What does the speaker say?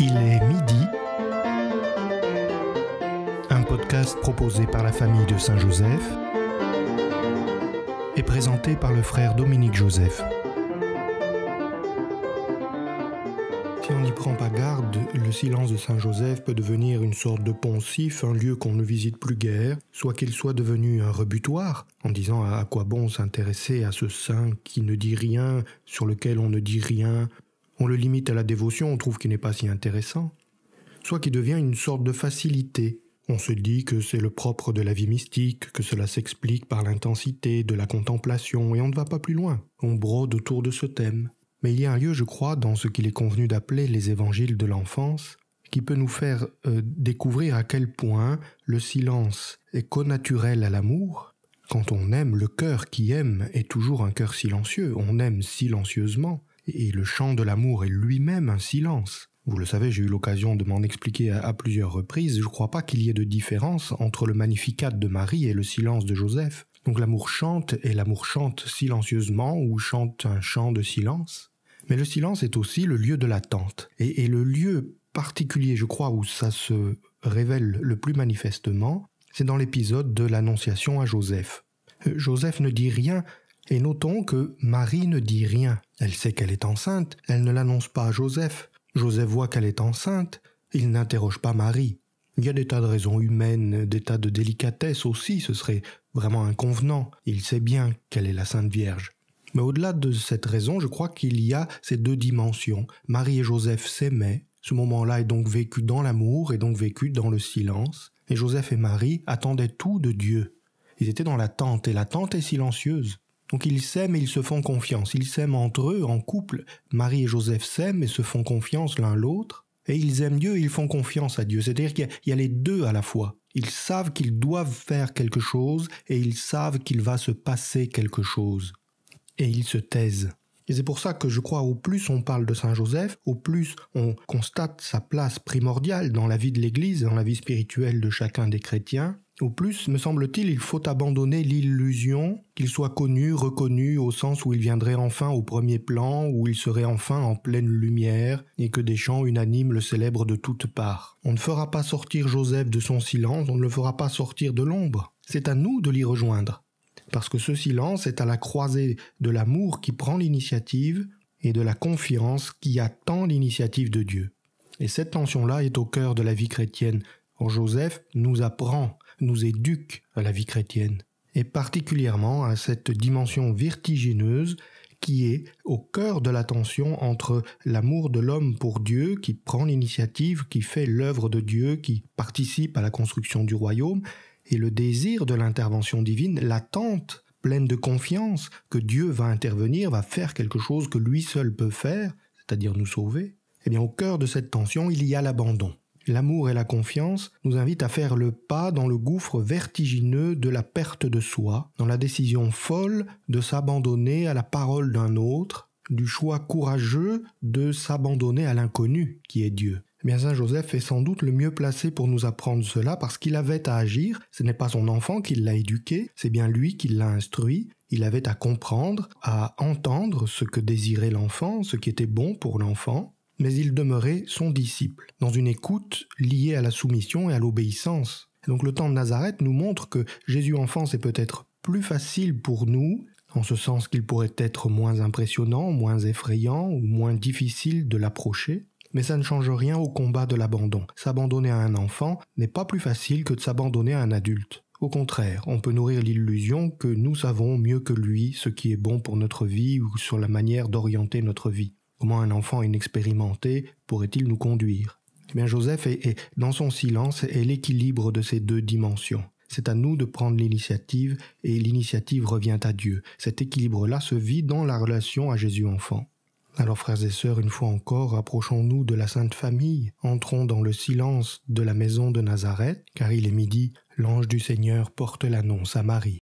Il est midi. Un podcast proposé par la famille de Saint-Joseph et présenté par le frère Dominique Joseph. Si on n'y prend pas garde, le silence de Saint-Joseph peut devenir une sorte de poncif, un lieu qu'on ne visite plus guère, soit qu'il soit devenu un rebutoir, en disant à quoi bon s'intéresser à ce saint qui ne dit rien, sur lequel on ne dit rien, on le limite à la dévotion, on trouve qu'il n'est pas si intéressant, soit qu'il devient une sorte de facilité. On se dit que c'est le propre de la vie mystique, que cela s'explique par l'intensité de la contemplation, et on ne va pas plus loin. On brode autour de ce thème. Mais il y a un lieu, je crois, dans ce qu'il est convenu d'appeler les évangiles de l'enfance, qui peut nous faire euh, découvrir à quel point le silence est connaturel à l'amour. Quand on aime, le cœur qui aime est toujours un cœur silencieux, on aime silencieusement, et le chant de l'amour est lui-même un silence. Vous le savez, j'ai eu l'occasion de m'en expliquer à, plusieurs reprises, je ne crois pas qu'il y ait de différence entre le Magnificat de Marie et le silence de Joseph. Donc l'amour chante et l'amour chante silencieusement ou chante un chant de silence. Mais le silence est aussi le lieu de l'attente. Et, et le lieu particulier, je crois, où ça se révèle le plus manifestement, c'est dans l'épisode de l'Annonciation à Joseph. Euh, Joseph ne dit rien et notons que Marie ne dit rien. Elle sait qu'elle est enceinte, elle ne l'annonce pas à Joseph. Joseph voit qu'elle est enceinte, il n'interroge pas Marie. Il y a des tas de raisons humaines, des tas de délicatesse aussi, ce serait vraiment inconvenant. Il sait bien qu'elle est la Sainte Vierge. Mais au-delà de cette raison, je crois qu'il y a ces deux dimensions. Marie et Joseph s'aimaient. Ce moment-là est donc vécu dans l'amour et donc vécu dans le silence. Et Joseph et Marie attendaient tout de Dieu. Ils étaient dans l'attente et l'attente est silencieuse. Donc ils s'aiment et ils se font confiance. Ils s'aiment entre eux, en couple. Marie et Joseph s'aiment et se font confiance l'un l'autre. Et ils aiment Dieu et ils font confiance à Dieu. C'est-à-dire qu'il y, a les deux à la fois. Ils savent qu'ils doivent faire quelque chose et ils savent qu'il va se passer quelque chose. Et ils se taisent. Et c'est pour ça que je crois au plus on parle de Saint Joseph, au plus on constate sa place primordiale dans la vie de l'Église, dans la vie spirituelle de chacun des chrétiens, au plus, me semble-t-il, il faut abandonner l'illusion qu'il soit connu, reconnu, au sens où il viendrait enfin au premier plan, où il serait enfin en pleine lumière, et que des chants unanimes le célèbrent de toutes parts. On ne fera pas sortir Joseph de son silence, on ne le fera pas sortir de l'ombre. C'est à nous de l'y rejoindre. Parce que ce silence est à la croisée de l'amour qui prend l'initiative et de la confiance qui attend l'initiative de Dieu. Et cette tension-là est au cœur de la vie chrétienne, Joseph nous apprend, nous éduque à la vie chrétienne, et particulièrement à cette dimension vertigineuse qui est au cœur de la tension entre l'amour de l'homme pour Dieu, qui prend l'initiative, qui fait l'œuvre de Dieu, qui participe à la construction du royaume, et le désir de l'intervention divine, l'attente pleine de confiance que Dieu va intervenir, va faire quelque chose que lui seul peut faire, c'est-à-dire nous sauver. Eh bien, au cœur de cette tension, il y a l'abandon l'amour et la confiance nous invitent à faire le pas dans le gouffre vertigineux de la perte de soi, dans la décision folle de s'abandonner à la parole d'un autre, du choix courageux de s'abandonner à l'inconnu qui est Dieu. Eh bien, Saint Joseph est sans doute le mieux placé pour nous apprendre cela parce qu'il avait à agir. Ce n'est pas son enfant qui l'a éduqué, c'est bien lui qui l'a instruit. Il avait à comprendre, à entendre ce que désirait l'enfant, ce qui était bon pour l'enfant, mais il demeurait son disciple, dans une écoute liée à la soumission et à l'obéissance. Donc le temps de Nazareth nous montre que Jésus enfant c'est peut-être plus facile pour nous, en ce sens qu'il pourrait être moins impressionnant, moins effrayant ou moins difficile de l'approcher, mais ça ne change rien au combat de l'abandon. S'abandonner à un enfant n'est pas plus facile que de s'abandonner à un adulte. Au contraire, on peut nourrir l'illusion que nous savons mieux que lui ce qui est bon pour notre vie ou sur la manière d'orienter notre vie. Comment un enfant inexpérimenté pourrait-il nous conduire eh bien, Joseph est, dans son silence, est l'équilibre de ces deux dimensions. C'est à nous de prendre l'initiative et l'initiative revient à Dieu. Cet équilibre-là se vit dans la relation à Jésus-enfant. Alors frères et sœurs, une fois encore, rapprochons nous de la Sainte Famille, entrons dans le silence de la maison de Nazareth, car il est midi, l'ange du Seigneur porte l'annonce à Marie.